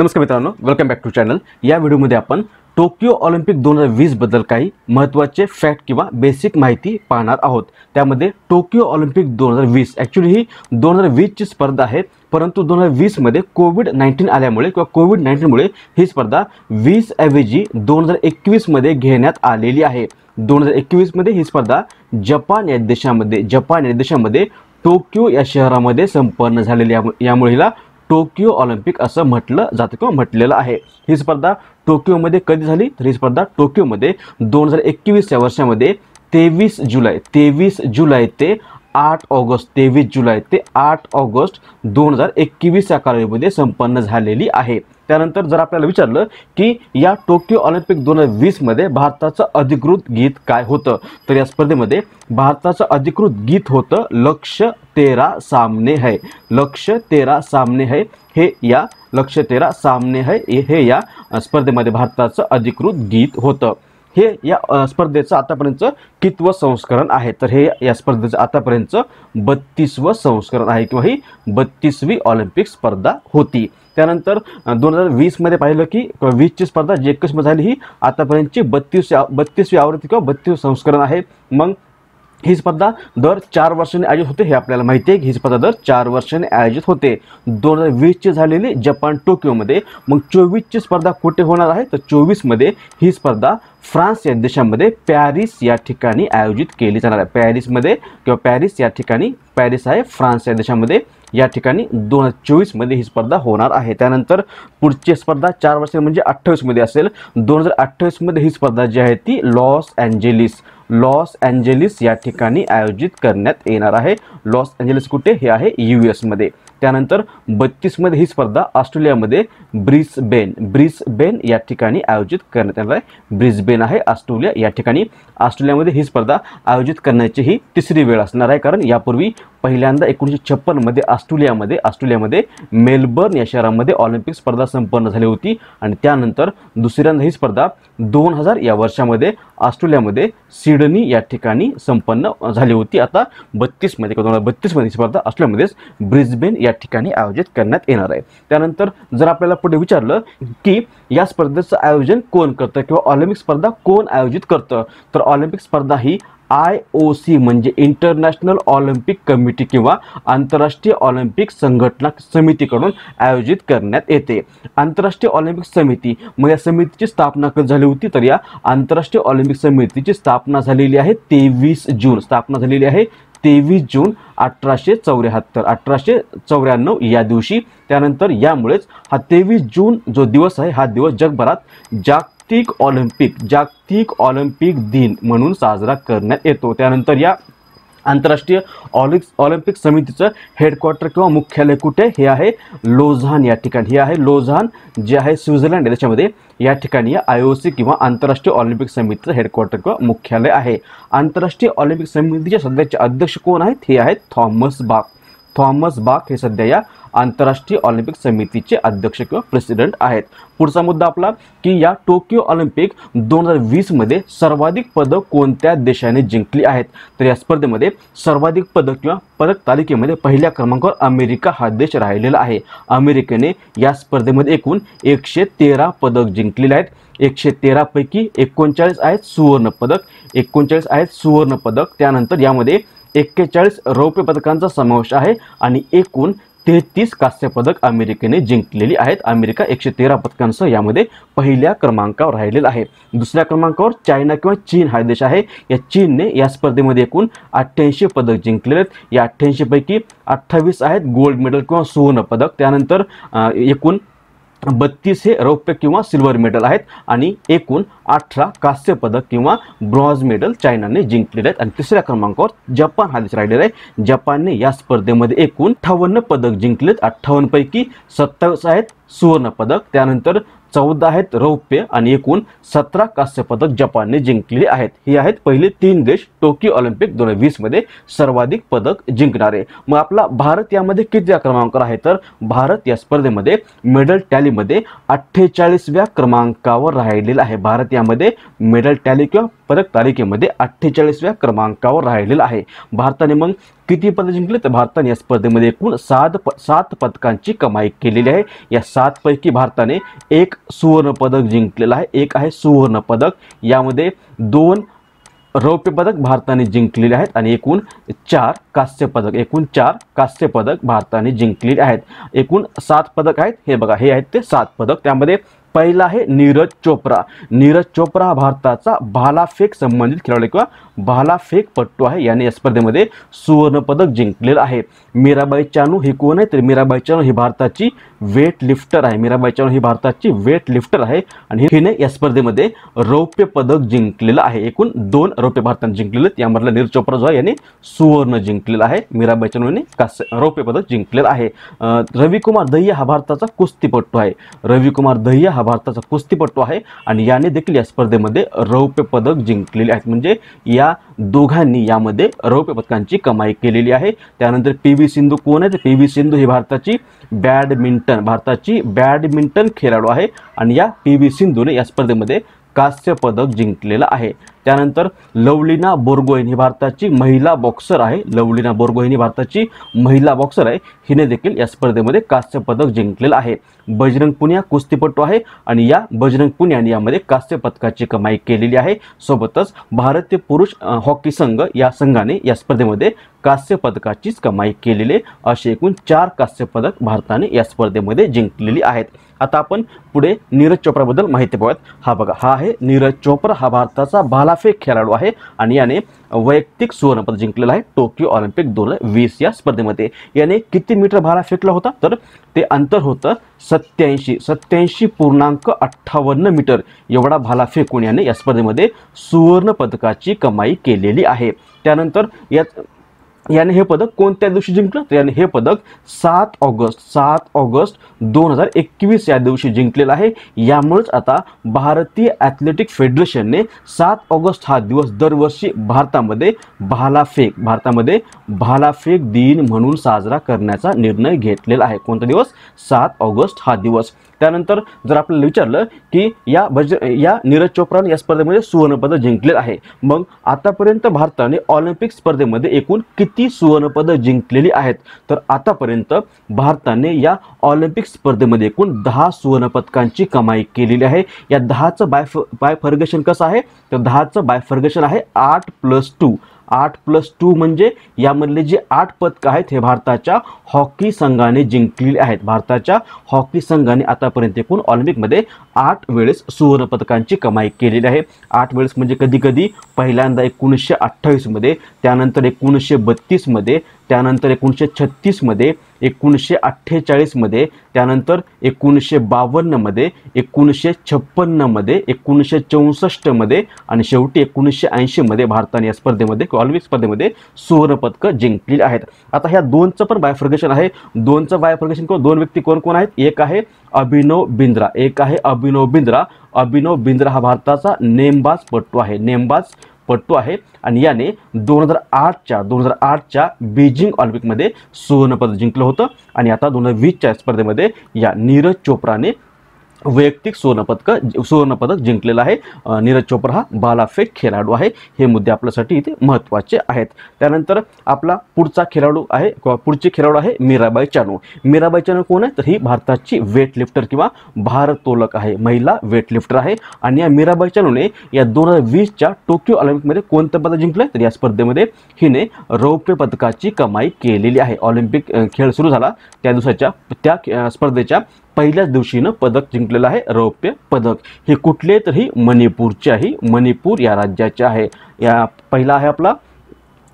नमस्कार मित्रांनो welcome back to channel या व्हिडिओमध्ये आपण टोकियो ऑलिम्पिक दोन हजार वीसबद्दल काही महत्त्वाचे फॅक्ट किंवा बेसिक माहिती पाहणार आहोत त्यामध्ये टोकियो ऑलिम्पिक दोन हजार वीस ॲक्च्युली ही दोन हजार वीसची स्पर्धा आहे परंतु दोन हजार वीसमध्ये कोविड नाईन्टीन आल्यामुळे किंवा कोविड नाईन्टीनमुळे ही स्पर्धा वीस ऐवजी दोन हजार एकवीसमध्ये घेण्यात आलेली आहे दोन हजार एकवीसमध्ये ही स्पर्धा जपान या देशामध्ये जपान या देशामध्ये टोकियो या शहरामध्ये संपन्न झालेली यामुळे हिला टोकियो ऑलिम्पिक असं म्हटलं जातं किंवा म्हटलेलं आहे ही स्पर्धा टोकियोमध्ये कधी झाली तर ही स्पर्धा टोकियोमध्ये दोन हजार एकवीस या वर्षामध्ये तेवीस जुलै तेवीस जुलै ते आठ ऑगस्ट तेवीस जुलै ते आठ ऑगस्ट दोन हजार एकवीस या कालावधीमध्ये संपन्न झालेली आहे त्यानंतर जर आपल्याला विचारलं की या टोकियो ऑलिम्पिक दोन हजार वीसमध्ये भारताचं अधिकृत गीत काय होतं तर या स्पर्धेमध्ये भारताचं अधिकृत गीत होतं लक्ष तेरा सामने है लक्ष तेरा सामने है हे या लक्ष तेरा सामने है हे या स्पर्धेमध्ये भारताचं अधिकृत गीत होतं हे या स्पर्धेचं आतापर्यंत कितवं संस्करण आहे तर हे या स्पर्धेचं आतापर्यंत बत्तीसवं संस्करण आहे किंवा ही बत्तीसवी ऑलिम्पिक स्पर्धा होती त्यानंतर दोन हजार वीसमध्ये पाहिलं की वीसची स्पर्धा जे झाली ही आतापर्यंतची बत्तीस बत्तीसवी आवृत्ती किंवा बत्तीस संस्करण आहे मग ही स्पर्धा दर चार वर्षांनी आयोजित होते हे आपल्याला माहिती आहे की ही स्पर्धा दर चार वर्षांनी आयोजित होते दोन हजार वीसची झालेली जपान टोकियोमध्ये मग चोवीसची स्पर्धा कुठे होणार आहे तर चोवीसमध्ये ही स्पर्धा फ्रान्स या देशामध्ये पॅरिस या ठिकाणी आयोजित केली जाणार आहे पॅरिसमध्ये किंवा पॅरिस या ठिकाणी पॅरिस आहे फ्रान्स या देशामध्ये या ठिकाणी दोन हजार चोवीसमध्ये ही स्पर्धा होणार आहे त्यानंतर पुढची स्पर्धा चार वर्ष म्हणजे अठ्ठावीसमध्ये असेल दोन हजार अठ्ठावीसमध्ये ही स्पर्धा जी आहे ती लॉस अँजेलिस लॉस एंजेलिस या ठिकाणी आयोजित करण्यात येणार आहे लॉस एंजेलिस कुठे हे आहे यू एसमध्ये त्यानंतर बत्तीसमध्ये ही स्पर्धा ऑस्ट्रेलियामध्ये ब्रिसबेन ब्रिसबेन या ठिकाणी आयोजित करण्यात येणार आहे ब्रिसबेन आहे ऑस्ट्रेलिया या ठिकाणी ऑस्ट्रेलियामध्ये ही स्पर्धा आयोजित करण्याची ही तिसरी वेळ असणार आहे कारण यापूर्वी पहिल्यांदा एकोणीसशे छप्पनमध्ये ऑस्ट्रेलियामध्ये ऑस्ट्रेलियामध्ये मेलबर्न या शहरामध्ये ऑलिम्पिक स्पर्धा संपन्न झाली होती आणि त्यानंतर दुसऱ्यांदा ही स्पर्धा दोन हजार या वर्षामध्ये ऑस्ट्रेलियामध्ये सिडनी या ठिकाणी संपन्न झाली होती आता बत्तीसमध्ये दोन हजार बत्तीसमध्ये स्पर्धा ऑस्ट्रेलियामध्येच ब्रिस्बेन या या ठिकाणी आयोजित करण्यात येणार आहे त्यानंतर जर आपल्याला पुढे विचारलं की या स्पर्धेचं आयोजन कोण करतं किंवा ऑलिम्पिक स्पर्धा कोण आयोजित करतं तर ऑलिम्पिक स्पर्धा ही आय ओ सी म्हणजे इंटरनॅशनल ऑलिम्पिक कमिटी किंवा आंतरराष्ट्रीय ऑलिम्पिक संघटना समितीकडून आयोजित करण्यात येते आंतरराष्ट्रीय ऑलिम्पिक समिती मग या समितीची स्थापना कधी झाली होती तर या आंतरराष्ट्रीय ऑलिम्पिक समितीची स्थापना झालेली आहे तेवीस जून स्थापना झालेली आहे तेवीस जून अठराशे चौऱ्याहत्तर अठराशे चौऱ्याण्णव या दिवशी त्यानंतर यामुळेच हा तेवीस जून जो दिवस आहे हा दिवस जगभरात जागतिक ऑलिम्पिक जागतिक ऑलिम्पिक दिन म्हणून साजरा करण्यात येतो त्यानंतर या आंतरराष्ट्रीय ऑलिम्पिक्स ऑलिम्पिक समितीचं हेडक्वार्टर किंवा मुख्यालय कुठे हे आहे लोझान या ठिकाणी हे आहे लोझान जे आहे स्वित्झर्लंड आहे त्याच्यामध्ये या ठिकाणी आय ओ सी किंवा आंतरराष्ट्रीय ऑलिम्पिक समितीचं हेडक्वार्टर किंवा मुख्यालय आहे आंतरराष्ट्रीय ऑलिम्पिक समितीचे सध्याचे अध्यक्ष कोण आहेत हे आहेत थॉमस बाग थॉमस बाग हे सध्या या आंतरराष्ट्रीय ऑलिम्पिक समितीचे अध्यक्ष किंवा प्रेसिडेंट आहेत पुढचा मुद्दा आपला की या टोकियो ऑलिम्पिक दोन हजार वीसमध्ये सर्वाधिक पदक कोणत्या देशाने जिंकली आहेत तर या स्पर्धेमध्ये सर्वाधिक पदक किंवा पदक तालिकेमध्ये पहिल्या क्रमांकावर अमेरिका हा देश राहिलेला आहे अमेरिकेने या स्पर्धेमध्ये एकूण एकशे तेरा पदक जिंकलेले आहेत एकशे तेरापैकी एकोणचाळीस आहेत सुवर्ण पदक एकोणचाळीस आहेत सुवर्ण पदक त्यानंतर यामध्ये एक्केचाळीस रौप्य पदकांचा समावेश आहे आणि एकूण तेहतीस कांस्य पदक अमेरिकेने जिंकलेली आहेत अमेरिका एकशे तेरा पदकांसह यामध्ये पहिल्या क्रमांकावर राहिलेला आहे दुसऱ्या क्रमांकावर चायना किंवा चीन हा देश आहे या चीनने या स्पर्धेमध्ये एकूण अठ्ठ्याऐंशी पदक जिंकलेले आहेत या पैकी अठ्ठावीस आहेत गोल्ड मेडल किंवा सुवर्ण पदक त्यानंतर एकूण बत्तीस हे रौप्य किंवा सिल्वर मेडल आहेत आणि एकूण अठरा कांस्य पदक किंवा ब्रॉन्झ मेडल चायनाने जिंकलेले आहेत आणि तिसऱ्या क्रमांकावर जपान हा देश राहिलेला आहे जपानने या स्पर्धेमध्ये एकूण अठ्ठावन्न पदक जिंकलेत अठ्ठावन्नपैकी सत्तावीस आहेत सुवर्ण पदक त्यानंतर चौदा आहेत रौप्य आणि एकूण सतरा कांस्य पदक जपानने जिंकलेले आहेत हे आहेत पहिले तीन देश टोकियो ऑलिम्पिक दोन हजार वीसमध्ये सर्वाधिक पदक जिंकणारे मग आपला भारत यामध्ये किती क्रमांकावर आहे तर भारत या स्पर्धेमध्ये मेडल टॅलीमध्ये अठ्ठेचाळीसव्या क्रमांकावर राहिलेला आहे भारत यामध्ये मेडल टॅली किंवा पदक तालिकेमध्ये अठ्ठेचाळीसव्या क्रमांकावर राहिलेला आहे भारताने मग किती पदक जिंकले तर भारताने या स्पर्धेमध्ये एकूण सात प सात पदकांची कमाई केलेली आहे या पैकी भारताने एक सुवर्ण पदक जिंकलेलं आहे एक आहे सुवर्ण पदक यामध्ये दोन रौप्य पदक भारताने जिंकलेले आहेत आणि एकूण चार कांस्य पदक एकूण चार कांस्य पदक भारताने जिंकलेले आहेत एकूण सात पदक आहेत हे बघा हे आहेत ते सात पदक त्यामध्ये पहिला आहे नीरज चोप्रा नीरज चोप्रा हा भारताचा भालाफेक संबंधित खेळाडू किंवा पट्टू आहे याने या स्पर्धेमध्ये सुवर्णपदक जिंकलेलं आहे मीराबाई चानू हे कोण आहे तर मीराबाई चानू ही भारताची वेट लिफ्टर आहे मीराबाई चानू ही भारताची वेट लिफ्टर आहे आणि हिने या स्पर्धेमध्ये रौप्य पदक जिंकलेलं आहे एकूण दोन रौप्य भारताने जिंकलेले यामधला नीरज चोप्रा जो आहे याने सुवर्ण जिंकलेला आहे मीराबाई चानू यांनी कास्य रौप्य पदक जिंकलेलं आहे रविकुमार दहिया हा भारताचा कुस्तीपट्टू आहे रविकुमार दहिया हा भारताचा कुस्तीपटू आहे आणि याने देखील या स्पर्धेमध्ये रौप्य पदक जिंकलेले आहेत म्हणजे या दोघांनी यामध्ये रौप्य पदकांची कमाई केलेली आहे त्यानंतर पी व्ही सिंधू कोण आहे पी व्ही सिंधू ही भारताची बॅडमिंटन भारताची बॅडमिंटन खेळाडू आहे आणि या पी व्ही सिंधूने या स्पर्धेमध्ये कांस्य पदक जिंकलेलं आहे त्यानंतर लवलीना बोरगोईन ही भारताची महिला बॉक्सर आहे लवलीना बोरगोईन ही भारताची महिला बॉक्सर आहे हिने देखील या स्पर्धेमध्ये कांस्य पदक जिंकलेलं आहे बजरंग पुनिया कुस्तीपटू आहे आणि या बजरंग पुनियाने यामध्ये कांस्य पदकाची कमाई केलेली आहे सोबतच भारतीय पुरुष हॉकी संघ या संघाने या स्पर्धेमध्ये कांस्य पदकाचीच कमाई केलेले असे एकूण चार कांस्य पदक भारताने या स्पर्धेमध्ये जिंकलेली आहेत आता आपण पुढे नीरज चोप्राबद्दल माहिती पाहूयात हा बघा हा आहे नीरज चोप्रा हा भारताचा भाला सलाफेक खेळाडू आहे आणि याने वैयक्तिक सुवर्णपद जिंकलेलं आहे टोकियो ऑलिम्पिक दोन हजार वीस या स्पर्धेमध्ये याने किती मीटर भाला फेकला होता तर ते अंतर होतं सत्याऐंशी सत्याऐंशी पूर्णांक अठ्ठावन्न मीटर एवढा भाला फेकून याने या स्पर्धेमध्ये सुवर्ण पदकाची कमाई केलेली आहे त्यानंतर यात याने हे पदक कोणत्या दिवशी जिंकलं तर याने हे पदक सात ऑगस्ट सात ऑगस्ट दोन हजार एकवीस या दिवशी जिंकलेलं आहे यामुळेच आता भारतीय ॲथलेटिक फेडरेशनने सात ऑगस्ट हा दिवस दरवर्षी भारतामध्ये भालाफेक भारतामध्ये भालाफेक दिन म्हणून साजरा करण्याचा निर्णय घेतलेला आहे कोणता दिवस सात ऑगस्ट हा दिवस त्यानंतर जर आपल्याला विचारलं की या भज या नीरज चोप्रानं या स्पर्धेमध्ये सुवर्णपद जिंकलेलं आहे मग आतापर्यंत भारताने ऑलिम्पिक स्पर्धेमध्ये एकूण किती सुवर्णपदं जिंकलेली आहेत तर आतापर्यंत भारताने या ऑलिम्पिक स्पर्धेमध्ये एकूण दहा सुवर्णपदकांची कमाई केलेली आहे या दहाचं बायफ बायफर्गेशन कसं आहे तर दहाचं बायफर्गेशन आहे आठ प्लस टू आठ प्लस टू म्हणजे यामधले जे आठ पदकं आहेत हे भारताच्या हॉकी संघाने जिंकलेले आहेत भारताच्या हॉकी संघाने आतापर्यंत एकूण ऑलिम्पिकमध्ये आठ वेळेस सुवर्णपदकांची कमाई केलेली आहे आठ वेळेस म्हणजे कधीकधी पहिल्यांदा एकोणीसशे अठ्ठावीसमध्ये त्यानंतर एकोणीसशे बत्तीसमध्ये त्यानंतर एकोणीसशे छत्तीसमध्ये एकोणीसशे अठ्ठेचाळीसमध्ये त्यानंतर एकोणीसशे बावन्नमध्ये एकोणीसशे छप्पन्नमध्ये एकोणीसशे चौसष्टमध्ये आणि शेवटी एकोणीसशे ऐंशीमध्ये भारताने या स्पर्धेमध्ये ऑलिम्पिक स्पर्धेमध्ये सुवर्णपदकं जिंकली आहेत आता ह्या दोनचं पण बायफर्गेशन आहे दोनचं बायफर्गेशन किंवा दोन व्यक्ती कोण कोण आहेत एक आहे अभिनव बिंद्रा एक आहे अभिनव बिंद्रा अभिनव बिंद्रा हा भारताचा नेमबाज पट्टू आहे नेमबाज पट्टू आहे आणि याने दोन हजार आठच्या दोन हजार आठच्या बीजिंग ऑलिम्पिकमध्ये सुवर्णपद जिंकलं होतं आणि आता दोन हजार वीसच्या स्पर्धेमध्ये या नीरज चोप्राने वैयक्तिक सुवर्णपदक सुवर्णपदक जिंकलेलं आहे नीरज चोप्रा हा बालाफेक खेळाडू आहे हे मुद्दे आपल्यासाठी इथे महत्त्वाचे आहेत त्यानंतर आपला पुढचा खेळाडू आहे पुढचे खेळाडू आहे मीराबाई चानू मीराबाई चानू कोण आहे तर ही भारताची वेटलिफ्टर किंवा भारतोलक आहे महिला वेटलिफ्टर आहे आणि या मीराबाई चानूने या दोन हजार वीसच्या टोकियो ऑलिम्पिकमध्ये कोणतं पदक जिंकलं तर या स्पर्धेमध्ये हिने रौप्य पदकाची कमाई केलेली आहे ऑलिम्पिक खेळ सुरू झाला त्या दिवसाच्या त्या स्पर्धेच्या पहिल्याच दिवशीनं पदक जिंकलेलं आहे रौप्य पदक हे कुठले तरी मणिपूरचे आहे मणिपूर या राज्याचे आहे या पहिला आहे आपला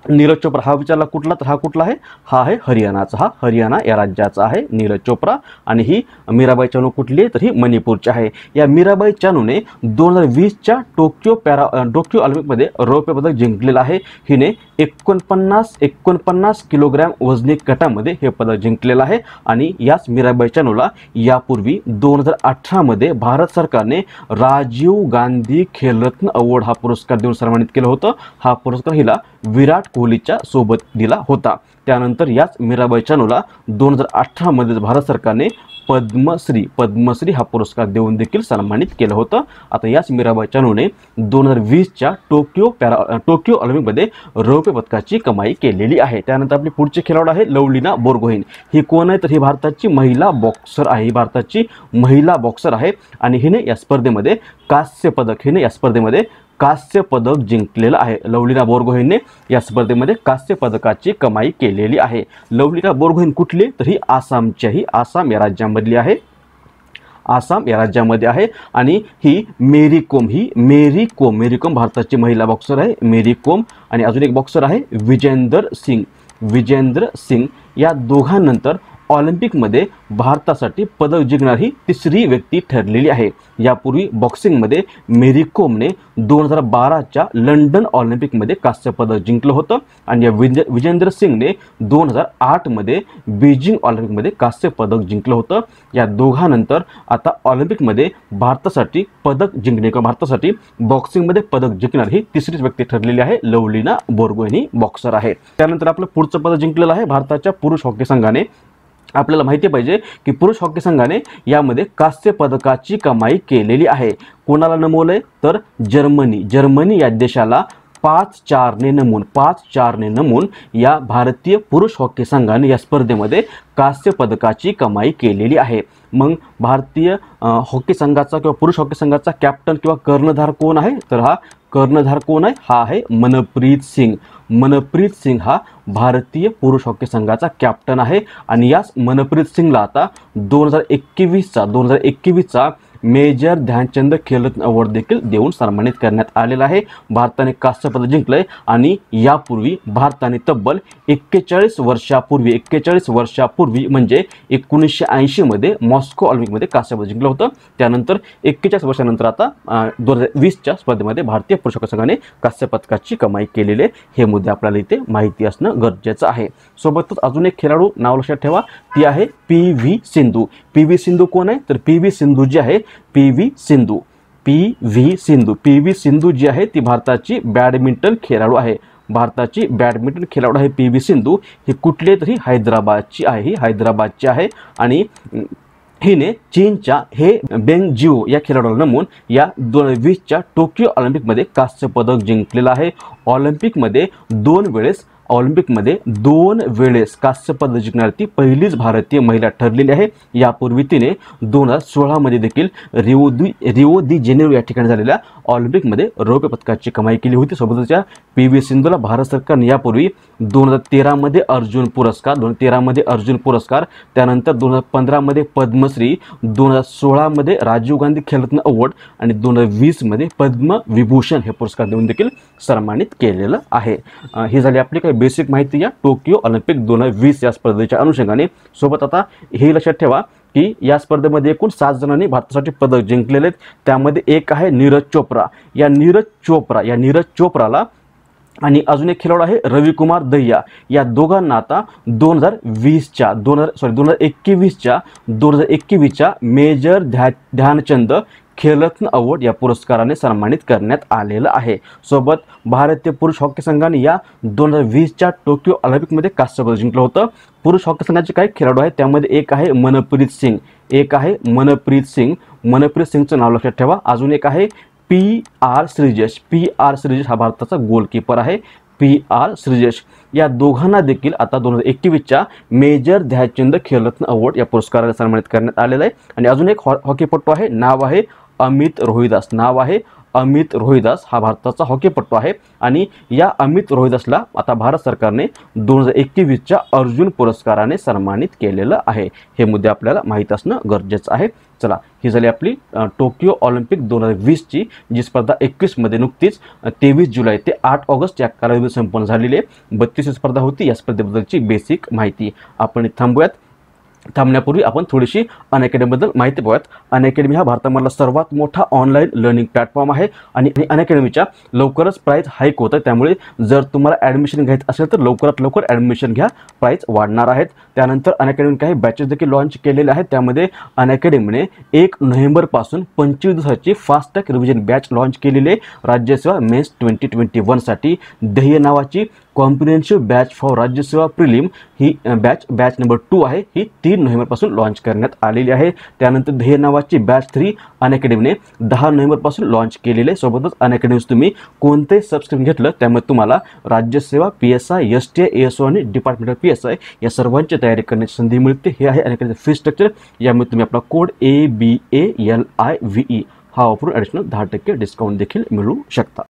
नीरज चोप्रा हा विचारला कुठला तर हा कुठला आहे हा आहे हरियाणाचा हा हरियाणा या राज्याचा आहे नीरज चोप्रा आणि ही मीराबाई चानू कुठली आहे तर ही मणिपूरची आहे या मीराबाई चानूने दोन हजार वीसच्या टोकियो पॅरा टोकियो ऑलिम्पिकमध्ये रौप्य पदक जिंकलेलं आहे हिने एकोणपन्नास एकोणपन्नास किलोग्रॅम वजनी गटामध्ये हे पदक जिंकलेलं आहे आणि याच मीराबाई चानूला यापूर्वी दोन हजार अठरामध्ये भारत सरकारने राजीव गांधी खेलरत्न अवॉर्ड हा पुरस्कार देऊन सन्मानित केलं होतं हा पुरस्कार हिला विराट कोहलीच्या सोबत दिला होता त्यानंतर याच मीराबाई चानूला दोन हजार अठरामध्येच भारत सरकारने पद्मश्री पद्मश्री हा पुरस्कार देऊन देखील सन्मानित केलं होतं आता याच मीराबाई चानूने दोन हजार वीसच्या टोकियो पॅरा टोकियो ऑलिम्पिकमध्ये रौप्य पदकाची कमाई केलेली आहे त्यानंतर आपली पुढचे खेळाडू आहे लवलीना बोरगोहीन ही कोण आहे तर ही भारताची महिला बॉक्सर आहे ही भारताची महिला बॉक्सर आहे आणि हिने या स्पर्धेमध्ये कांस्य पदक हिने या स्पर्धेमध्ये कांस्य पदक जिंकलेलं आहे लवलीना बोरगोहेनने या स्पर्धेमध्ये कांस्य पदकाची कमाई केलेली आहे लवलीना बोरगोहेन कुठली तर ही आसामच्याही आसाम या राज्यामधली आहे आसाम या राज्यामध्ये आहे आणि ही मेरी कोम ही मेरी कोम मेरी कोम भारताची महिला बॉक्सर आहे मेरी कोम आणि अजून एक बॉक्सर आहे विजेंदर सिंग विजेंद्र सिंग या दोघांनंतर ऑलिम्पिकमध्ये भारतासाठी पदक जिंकणारी ही तिसरी व्यक्ती ठरलेली आहे यापूर्वी बॉक्सिंगमध्ये मेरी कोमने दोन हजार बाराच्या लंडन ऑलिम्पिकमध्ये कांस्य पदक जिंकलं होतं आणि या विज विजेंद्र सिंगने दोन हजार आठमध्ये बीजिंग ऑलिम्पिकमध्ये कांस्य पदक जिंकलं होतं या दोघांनंतर आता ऑलिम्पिकमध्ये भारतासाठी पदक जिंकणे किंवा भारतासाठी बॉक्सिंगमध्ये पदक जिंकणार ही तिसरीच व्यक्ती ठरलेली आहे लवलीना बोरगोयनी बॉक्सर आहे त्यानंतर आपलं पुढचं पदक जिंकलेलं आहे भारताच्या पुरुष हॉकी संघाने आपल्याला माहिती पाहिजे की पुरुष हॉकी संघाने यामध्ये कांस्य पदकाची कमाई केलेली आहे कोणाला नमवलं तर जर्मनी जर्मनी या देशाला पाच चारने नमून पाच चारने नमून या भारतीय पुरुष हॉकी संघाने या स्पर्धेमध्ये कांस्य पदकाची कमाई केलेली आहे मग भारतीय हॉकी संघाचा किंवा पुरुष हॉकी संघाचा कॅप्टन किंवा कर्णधार कोण आहे तर हा कर्णधार कोण आहे हा आहे मनप्रीत सिंग मनप्रीत सिंग हा भारतीय पुरुष हॉकी संघाचा कॅप्टन आहे आणि याच मनप्रीत सिंगला आता दोन हजार एकवीसचा दोन हजार एकवीसचा मेजर ध्यानचंद खेलरत्न अवॉर्ड देखील देऊन सन्मानित करण्यात आलेला आहे भारताने कांस्य पदक जिंकलंय आणि यापूर्वी भारताने तब्बल एक्केचाळीस वर्षापूर्वी एक्केचाळीस वर्षापूर्वी म्हणजे एकोणीसशे ऐंशीमध्ये मॉस्को ऑलिम्पिकमध्ये कांस्यपद पदक जिंकलं होतं त्यानंतर एक्केचाळीस वर्षानंतर आता दोन हजार वीसच्या स्पर्धेमध्ये भारतीय पुरुष संघाने कांस्य कमाई केलेली हे मुद्दे आपल्याला इथे माहिती असणं गरजेचं आहे सोबतच अजून एक खेळाडू नाव लक्षात ठेवा ती आहे P V Sindhu P V Sindhu कोण आहे तर पी व्ही सिंधू जी आहे P V Sindhu P V Sindhu P V Sindhu ji आहे ती भारताची बॅडमिंटन खेळाडू आहे भारताची बॅडमिंटन खेळाडू आहे पी व्ही सिंधू ही कुठले तरी हैदराबादची आहे ही हैदराबादची आहे आणि हिने चीनच्या हे जिओ या खेळाडूला नमून या दोन हजार वीसच्या टोकियो ऑलिम्पिकमध्ये कांस्य पदक जिंकलेलं आहे ऑलिम्पिकमध्ये दोन वेळेस ऑलिम्पिकमध्ये दोन वेळेस कांस्य पदक जिंकणारी ती पहिलीच भारतीय महिला ठरलेली आहे यापूर्वी तिने दोन हजार सोळामध्ये देखील रिओ दि रिओ दि जेनेरो या ठिकाणी झालेल्या ऑलिम्पिकमध्ये रौप्य पदकाची कमाई केली होती सोबतच्या पी व्ही सिंधूला भारत सरकारने यापूर्वी दोन हजार तेरामध्ये अर्जुन पुरस्कार दोन हजार तेरामध्ये अर्जुन पुरस्कार त्यानंतर दोन हजार पंधरामध्ये पद्मश्री दोन हजार सोळामध्ये राजीव गांधी खेलरत्न अवॉर्ड आणि दोन हजार वीसमध्ये पद्मविभूषण हे पुरस्कार देऊन देखील सन्मानित केलेलं आहे ही झाली आपली काही बेसिक माहिती या टोकियो ऑलिम्पिक दोन हजार वीस या स्पर्धेच्या अनुषंगाने सोबत आता हे लक्षात ठेवा की या स्पर्धेमध्ये एकूण सात जणांनी भारतासाठी पदक जिंकलेले आहेत त्यामध्ये एक आहे नीरज चोप्रा या नीरज चोप्रा या नीरज चोप्राला आणि अजून एक खेळाडू आहे रविकुमार दहिया या दोघांना आता दोन हजार वीसच्या दोन हजार सॉरी दोन हजार एकवीसच्या दोन हजार एकवीसच्या मेजर ध्या ध्यानचंद खेलरत्न अवॉर्ड या पुरस्काराने सन्मानित करण्यात आलेलं आहे सोबत भारतीय पुरुष हॉकी संघाने या दोन हजार वीसच्या टोकियो ऑलिम्पिकमध्ये कास्य पदक जिंकलं होतं पुरुष हॉकी संघाचे काही खेळाडू आहेत त्यामध्ये एक आहे मनप्रीत सिंग एक आहे मनप्रीत सिंग मनप्रीत सिंगचं नाव लक्षात ठेवा अजून एक आहे P R Sreejesh P R Sreejesh हा भारताचा गोलकीपर आहे पी आर श्रीजेश या दोघांना देखील आता दोन हजार एकवीसच्या मेजर ध्यानचंद खेलरत्न अवॉर्ड या पुरस्काराने सन्मानित करण्यात आलेला आहे आणि अजून एक हॉ हॉकीपटू आहे नाव आहे अमित रोहिदास नाव आहे अमित रोहिदास हा भारताचा हॉकीपटू आहे आणि या अमित रोहिदासला आता भारत सरकारने दोन हजार एकवीसच्या अर्जुन पुरस्काराने सन्मानित केलेलं आहे हे मुद्दे आपल्याला माहीत असणं गरजेचं आहे चला ही झाली आपली टोकियो ऑलिम्पिक दोन हजार वीसची जी स्पर्धा एकवीसमध्ये नुकतीच तेवीस जुलै ते आठ ऑगस्ट या कालावधीत संपन्न झालेली आहे बत्तीस स्पर्धा होती या स्पर्धेबद्दलची बेसिक माहिती आपण थांबूयात थांबण्यापूर्वी आपण थोडीशी अनअकॅडमीबद्दल माहिती पाहूयात अनअकॅडमी हा भारतामधला सर्वात मोठा ऑनलाईन लर्निंग प्लॅटफॉर्म आहे आणि अनअकॅडमीच्या लवकरच प्राईज हाईक होतं त्यामुळे जर तुम्हाला ॲडमिशन घ्यायचं असेल तर लवकरात लवकर ॲडमिशन घ्या प्राईज वाढणार आहेत त्यानंतर अनअकॅडमी काही बॅचेस देखील लॉन्च केलेले आहेत त्यामध्ये अनअकॅडमीने एक नोव्हेंबरपासून पंचवीस दिवसाची फास्टॅग रिव्हिजन बॅच लॉन्च केलेली आहे राज्यसेवा मेन्स ट्वेंटी ट्वेंटी वनसाठी ध्येय नावाची comprehensive batch for Rajyaseva prelim ही बॅच बॅच नंबर टू आहे ही तीन नोव्हेंबरपासून लॉन्च करण्यात आलेली आहे त्यानंतर ध्येय नावाची बॅच थ्री अनॅकॅडमीने दहा नोव्हेंबरपासून लॉन्च केलेले सोबतच अनॅकॅडमीज तुम्ही कोणते सबस्क्रिप्शन घेतलं त्यामुळे तुम्हाला Rajyaseva P S I S T I S O आणि department of P S I या सर्वांची तयारी करण्याची संधी मिळते हे आहे अनॅकॅडमीचं फी स्ट्रक्चर यामध्ये तुम्ही आपला code A B A L I V E हा वापरून ॲडिशनल दहा टक्के डिस्काउंट देखील मिळू शकता